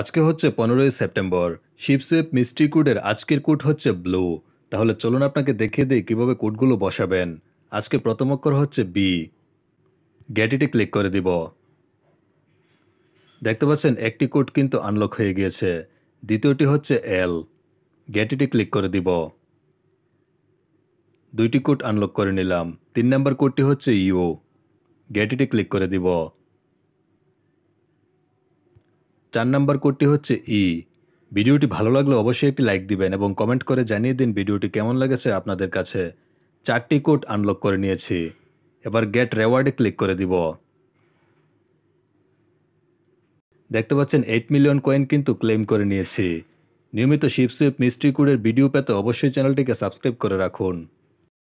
আজকে হচ্ছে পনেরোই সেপ্টেম্বর শিপসেপ মিস্ট্রি কোডের আজকের কোড হচ্ছে ব্লু তাহলে চলুন আপনাকে দেখিয়ে দিই কীভাবে কোডগুলো বসাবেন আজকে প্রথম অক্ষর হচ্ছে বি গ্যাটিটে ক্লিক করে দিব দেখতে পাচ্ছেন একটি কোড কিন্তু আনলক হয়ে গিয়েছে দ্বিতীয়টি হচ্ছে এল গ্যাটিটি ক্লিক করে দিব দুইটি কোড আনলক করে নিলাম তিন নম্বর কোডটি হচ্ছে ইউ গ্যাটিটে ক্লিক করে দিব চার নম্বর কোডটি হচ্ছে ই e। ভিডিওটি ভালো লাগলে অবশ্যই একটি লাইক দিবেন এবং কমেন্ট করে জানিয়ে দিন ভিডিওটি কেমন লেগেছে আপনাদের কাছে চারটি কোড আনলক করে নিয়েছি এবার গেট রেওয়ার্ডে ক্লিক করে দিব দেখতে পাচ্ছেন এইট মিলিয়ন কয়েন কিন্তু ক্লেম করে নিয়েছি নিয়মিত শিপসুইপ মিস্ট্রি কোডের ভিডিও পেতে অবশ্যই চ্যানেলটিকে সাবস্ক্রাইব করে রাখুন